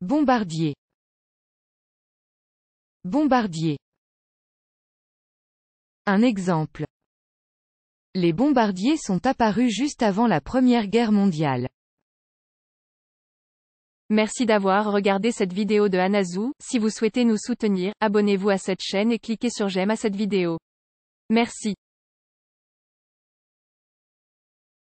Bombardier. Bombardier. Un exemple. Les bombardiers sont apparus juste avant la Première Guerre mondiale. Merci d'avoir regardé cette vidéo de Anazou, si vous souhaitez nous soutenir, abonnez-vous à cette chaîne et cliquez sur j'aime à cette vidéo. Merci.